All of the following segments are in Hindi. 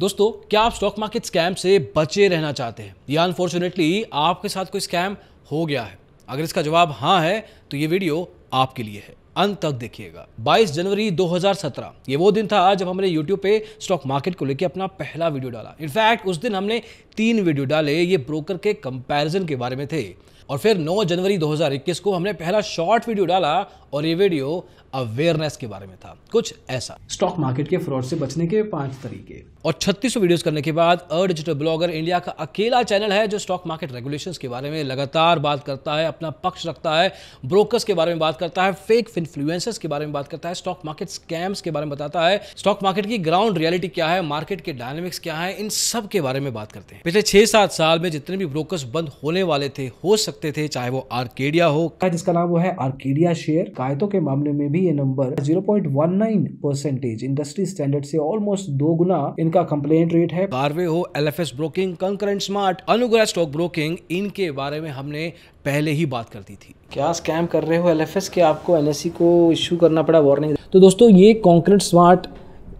दोस्तों क्या आप स्टॉक मार्केट स्कैम से बचे रहना चाहते हैं या अनफॉर्चुनेटली आपके साथ कोई स्कैम हो गया है अगर इसका जवाब हाँ है तो ये वीडियो आपके लिए है अंत तक देखिएगा 22 जनवरी 2017 ये वो दिन था जब हमने YouTube पे स्टॉक मार्केट को लेकर अपना पहला वीडियो डाला इनफैक्ट उस दिन हमने तीन वीडियो डाले ये ब्रोकर के कंपैरिजन के बारे में थे और फिर 9 जनवरी 2021 को हमने पहला शॉर्ट वीडियो डाला और ये वीडियो अवेयरनेस के बारे में था कुछ ऐसा स्टॉक मार्केट के फ्रॉड से बचने के पांच तरीके और 3600 वीडियोस करने के बाद अ डिजिटल ब्लॉगर इंडिया का अकेला चैनल है जो स्टॉक मार्केट रेगुलेशंस के बारे में लगातार बात करता है अपना पक्ष रखता है ब्रोकर्स के बारे में बात करता है फेक इन्फ्लुएंसर्स के बारे में बात करता है स्टॉक मार्केट स्कैम्स के बारे में बताता है स्टॉक मार्केट की ग्राउंड रियलिटी क्या है मार्केट के डायनेमिक्स क्या है इन सब के बारे में बात करते हैं पिछले छह सात साल में जितने भी ब्रोकर्स बंद होने वाले थे हो सकते थे चाहे वो आर्केडिया हो जिसका नाम वो है आर्केडिया शेयर कायतों के मामले में भी ये नंबर 0.19 परसेंटेज इंडस्ट्री स्टैंडर्ड से ऑलमोस्ट दो गुना इनका कंप्लेंट रेट है बारवे हो L F S broking concurrent smart Anugrah stock broking इनके बारे में हमने पहले ही बात कर दी थी क्या स्कैम कर रहे हो एल एफ एस के आपको एन एस सी को इश्यू करना पड़ा वार्निंग तो दोस्तों ये कॉन्क्रेंट स्मार्ट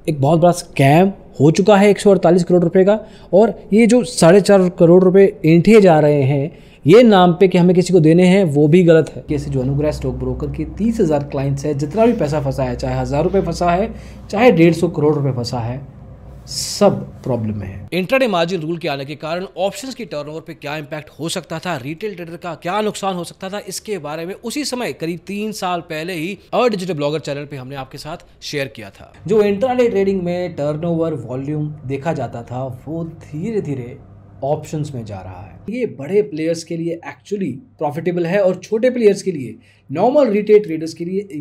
एक बहुत बड़ा स्कैम हो चुका है 148 करोड़ रुपए का और ये जो साढ़े चार करोड़ रुपए ऐंठे जा रहे हैं ये नाम पे कि हमें किसी को देने हैं वो भी गलत है कैसे जो अनुग्रह स्टॉक ब्रोकर के तीस हज़ार क्लाइंट्स है जितना भी पैसा फंसा है चाहे हज़ार रुपये फंसा है चाहे डेढ़ सौ करोड़ रुपये फंसा है सब प्रॉब्लम है इंटरडे मार्जिन रूल के आने के कारण ऑप्शंस की टर्नओवर पे क्या इम्पैक्ट हो सकता था रिटेल ट्रेडर का क्या नुकसान हो सकता था इसके बारे में उसी समय करीब तीन साल पहले ही अडिजिटल डिजिटल ब्लॉगर चैनल पे हमने आपके साथ शेयर किया था जो इंटरडे ट्रेडिंग में टर्नओवर वॉल्यूम देखा जाता था वो धीरे धीरे ऑप्शंस में जा रहा है ये बड़े प्लेयर्स के लिए एक्चुअली प्रॉफिटेबल है और छोटे प्लेयर्स के लिए नॉर्मल रिटेल ट्रेडर्स के लिए exactly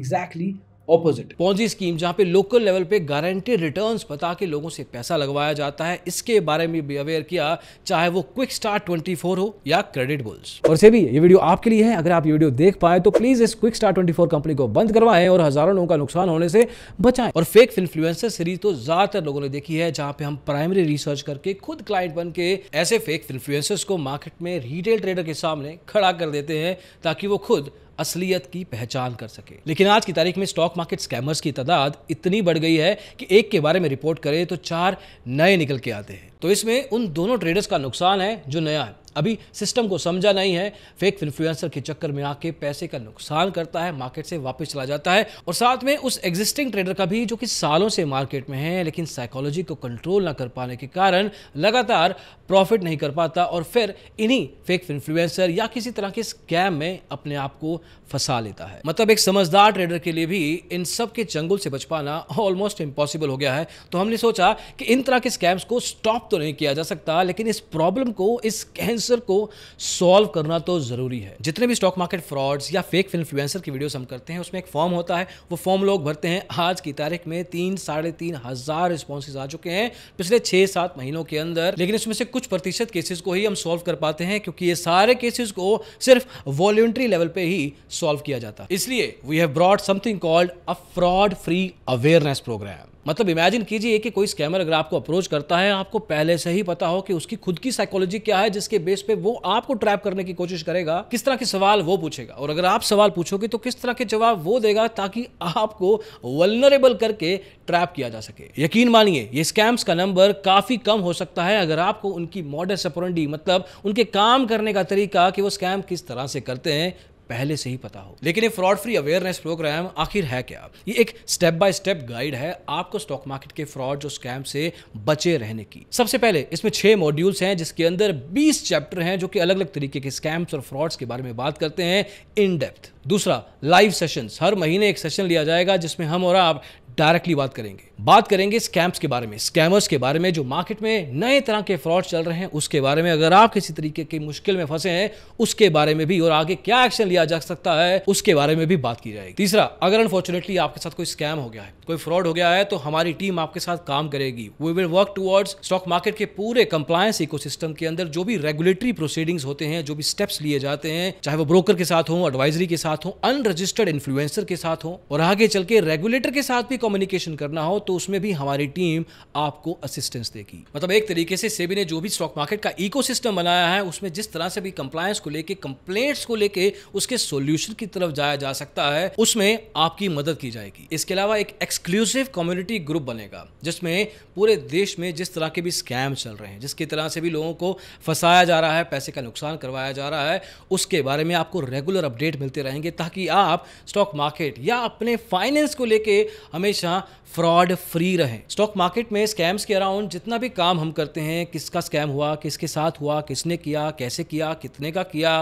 exactly opposite Ponzi scheme जहां पे लोकल लेवल पे गारंटी रिटर्न्स बता के लोगों से पैसा लगवाया जाता है इसके बारे में भी अवेयर किया चाहे वो क्विक स्टार्ट 24 हो या क्रेडिट बुल्स और से भी ये वीडियो आपके लिए है अगर आप ये वीडियो देख पाए तो प्लीज इस क्विक स्टार 24 कंपनी को बंद करवाएं और हजारों लोगों का नुकसान होने से बचाए और फेक इन्फ्लुएंसर सीरीज तो ज्यादातर लोगों ने देखी है जहाँ पे हम प्राइमरी रिसर्च करके खुद क्लाइंट बन के ऐसे फेक इन्फ्लुएंसर्स को मार्केट में रिटेल ट्रेडर के सामने खड़ा कर देते हैं ताकि वो खुद असलियत की पहचान कर सके लेकिन आज की तारीख में स्टॉक मार्केट स्कैमर्स की तादाद इतनी बढ़ गई है कि एक के बारे में रिपोर्ट करें तो चार नए निकल के आते हैं तो इसमें उन दोनों ट्रेडर्स का नुकसान है जो नया है अभी सिस्टम को समझा नहीं है फेक इन्फ्लुएंसर के चक्कर में आके पैसे का नुकसान करता है मार्केट से वापस चला जाता है और साथ में उस एग्जिस्टिंग ट्रेडर का भी जो कि सालों से मार्केट में है लेकिन साइकोलॉजी को कंट्रोल ना कर पाने के कारण लगातार प्रॉफिट नहीं कर पाता और फिर इन्हीं फेक इन्फ्लुएंसर या किसी तरह के स्कैम में अपने आप को फंसा लेता है मतलब एक समझदार ट्रेडर के लिए भी इन सब के चंगुल से बच पाना ऑलमोस्ट इम्पॉसिबल हो गया है तो हमने सोचा कि इन तरह के स्कैम्स को स्टॉप तो नहीं किया जा सकता लेकिन इस प्रॉब्लम को इस कैंस इन्फ्लुएंसर को सॉल्व करना तो ज़रूरी है जितने भी स्टॉक मार्केट फ्रॉड्स या फेक इन्फ्लुएंसर की वीडियोस हम करते हैं उसमें एक फॉर्म होता है वो फॉर्म लोग भरते हैं आज की तारीख में तीन साढ़े तीन हज़ार रिस्पॉन्सेज आ चुके हैं पिछले छह सात महीनों के अंदर लेकिन इसमें से कुछ प्रतिशत केसेस को ही हम सॉल्व कर पाते हैं क्योंकि ये सारे केसेस को सिर्फ वॉल्ट्री लेवल पे ही सॉल्व किया जाता है इसलिए we have brought something called a fraud free awareness programme मतलब इमेजिन कीजिए कि कोई स्कैमर अगर आपको अप्रोच करता है आपको पहले से ही पता हो कि उसकी खुद की साइकोलॉजी क्या है जिसके बेस पे वो आपको ट्रैप करने की कोशिश करेगा किस तरह के सवाल वो पूछेगा और अगर आप सवाल पूछोगे तो किस तरह के जवाब वो देगा ताकि आपको वलनरेबल करके ट्रैप किया जा सके यकीन मानिए ये स्कैम्स का नंबर काफी कम हो सकता है अगर आपको उनकी मॉडल सपोरेंडी मतलब उनके काम करने का तरीका कि वो स्कैम किस तरह से करते हैं पहले से ही पता हो लेकिन ये फ्रॉड फ्री अवेयरनेस प्रोग्राम आखिर है क्या ये एक स्टेप बाय स्टेप गाइड है आपको स्टॉक मार्केट के फ्रॉड जो स्कैम से बचे रहने की सबसे पहले इसमें छह मॉड्यूल्स हैं जिसके अंदर बीस चैप्टर हैं जो कि अलग अलग तरीके के स्कैम्स और फ्रॉड्स के बारे में बात करते हैं इन डेप्थ दूसरा लाइव सेशंस हर महीने एक सेशन लिया जाएगा जिसमें हम और आप डायरेक्टली बात करेंगे बात करेंगे स्कैम्स के बारे में स्कैमर्स के बारे में जो मार्केट में नए तरह के फ्रॉड चल रहे हैं उसके बारे में अगर आप किसी तरीके की मुश्किल में फंसे हैं उसके बारे में भी और आगे क्या एक्शन लिया जा सकता है उसके बारे में भी बात की जाएगी तीसरा अगर अनफॉर्चुनेटली आपके साथ कोई स्कैम हो गया है कोई फ्रॉड हो गया है तो हमारी टीम आपके साथ काम करेगी we will work towards stock market के पूरे कंप्लायंस इको के अंदर जो भी रेगुलेटरी प्रोसीडिंग होते हैं जो भी स्टेप्स लिए जाते हैं चाहे वो ब्रोकर के साथ हो एडवाइजरी के साथ हो अनरजिस्टर्ड इन्फ्लुएंसर के साथ हो और आगे चल के रेगुलेटर के साथ भी कम्युनिकेशन करना हो तो उसमें भी हमारी टीम आपको असिस्टेंस देगी मतलब एक तरीके से सेबी ने जो भी स्टॉक मार्केट का इकोसिस्टम बनाया है उसमें जिस तरह से भी कंप्लायंस को लेके कंप्लेंट्स को लेके उसके सोल्यूशन की तरफ जाया जा सकता है उसमें आपकी मदद की जाएगी इसके अलावा एक एक्सक्लूसिव कम्युनिटी ग्रुप बनेगा जिसमें पूरे देश में जिस तरह के भी स्कैम चल रहे हैं जिसकी तरह से भी लोगों को फंसाया जा रहा है पैसे का नुकसान करवाया जा रहा है उसके बारे में आपको रेगुलर अपडेट मिलते रहेंगे ताकि आप स्टॉक मार्केट या अपने फाइनेंस को लेके हमें हमेशा फ्रॉड फ्री रहें स्टॉक मार्केट में स्कैम्स के अराउंड जितना भी काम हम करते हैं किसका स्कैम हुआ किसके साथ हुआ किसने किया कैसे किया कितने का किया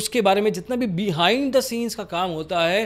उसके बारे में जितना भी बिहाइंड द सीन्स का काम होता है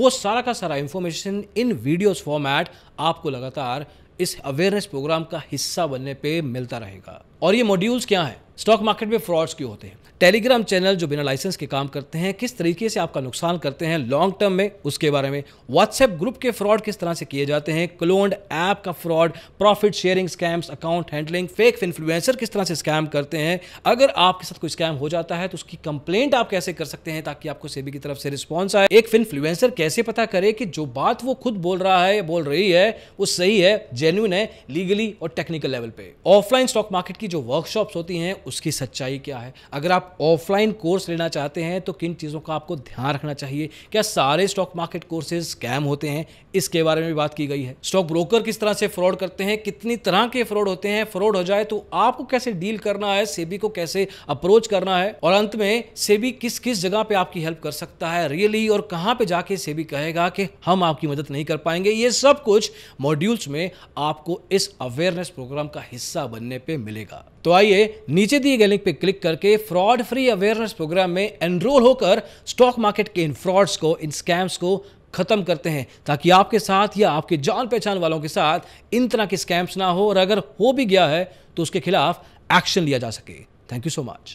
वो सारा का सारा इन्फॉर्मेशन इन वीडियोज़ फॉर्मेट आपको लगातार इस अवेयरनेस प्रोग्राम का हिस्सा बनने पे मिलता रहेगा और ये मॉड्यूल्स क्या हैं स्टॉक मार्केट में फ्रॉड्स क्यों होते हैं टेलीग्राम चैनल जो बिना लाइसेंस के काम करते हैं किस तरीके से आपका नुकसान करते हैं लॉन्ग टर्म में उसके बारे में व्हाट्सएप ग्रुप के फ्रॉड किस तरह से किए जाते हैं क्लोन्ड ऐप का fraud profit sharing scams account handling fake influencer किस तरह से स्कैम करते हैं अगर आपके साथ कोई स्कैम हो जाता है तो उसकी कंप्लेंट आप कैसे कर सकते हैं ताकि आपको सेबी की तरफ से रिस्पॉन्स आए एक इन्फ्लुएंसर कैसे पता करे कि जो बात वो खुद बोल रहा है बोल रही है वो सही है जेन्यून है लीगली और टेक्निकल लेवल पे ऑफलाइन स्टॉक मार्केट की जो वर्कशॉप होती है उसकी सच्चाई क्या है अगर आप ऑफलाइन कोर्स लेना चाहते हैं तो किन चीज़ों का आपको ध्यान रखना चाहिए क्या सारे स्टॉक मार्केट कोर्सेज स्कैम होते हैं इसके बारे में भी बात की गई है स्टॉक ब्रोकर किस तरह से फ्रॉड करते हैं कितनी तरह के फ्रॉड होते हैं फ्रॉड हो जाए तो आपको कैसे डील करना है सेबी को कैसे अप्रोच करना है और अंत में सेबी किस किस जगह पे आपकी हेल्प कर सकता है रियली और कहाँ पे जाके सेबी कहेगा कि हम आपकी मदद नहीं कर पाएंगे ये सब कुछ मॉड्यूल्स में आपको इस अवेयरनेस प्रोग्राम का हिस्सा बनने पे मिलेगा तो आइए नीचे दिए गए लिंक पे क्लिक करके फ्रॉड एड फ्री अवेयरनेस प्रोग्राम में एनरोल होकर स्टॉक मार्केट के इन फ्रॉड्स को इन स्कैम्स को खत्म करते हैं ताकि आपके साथ या आपके जान पहचान वालों के साथ इन तरह के स्कैम्स ना हो और अगर हो भी गया है तो उसके खिलाफ एक्शन लिया जा सके थैंक यू सो मच